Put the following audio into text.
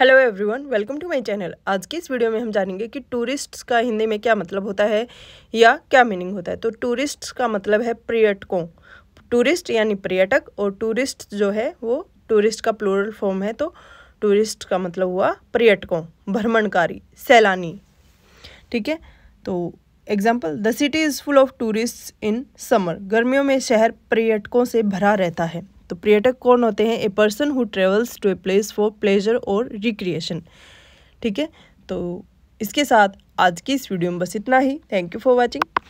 hello everyone welcome to my channel आज की इस वीडियो में हम जानेंगे कि टूरिस्ट्स का हिंदी में क्या मतलब होता है या क्या मीनिंग होता है तो टूरिस्ट्स का मतलब है पर्यटकों टूरिस्ट यानी पर्यटक और टूरिस्ट जो है वो टूरिस्ट का प्लोरल फॉर्म है तो टूरिस्ट का मतलब हुआ पर्यटकों भ्रमणकारी सैलानी ठीक है तो example the city is full of tourist in summer गर्मियों में शहर पर्यटकों से भरा रहता है तो पर्यटक कौन होते हैं a person who travels to a place for pleasure और रिक्रिएशन ठीक है तो इसके साथ आज की इस वीडियो में बस इतना ही थैंक यू फॉर वॉचिंग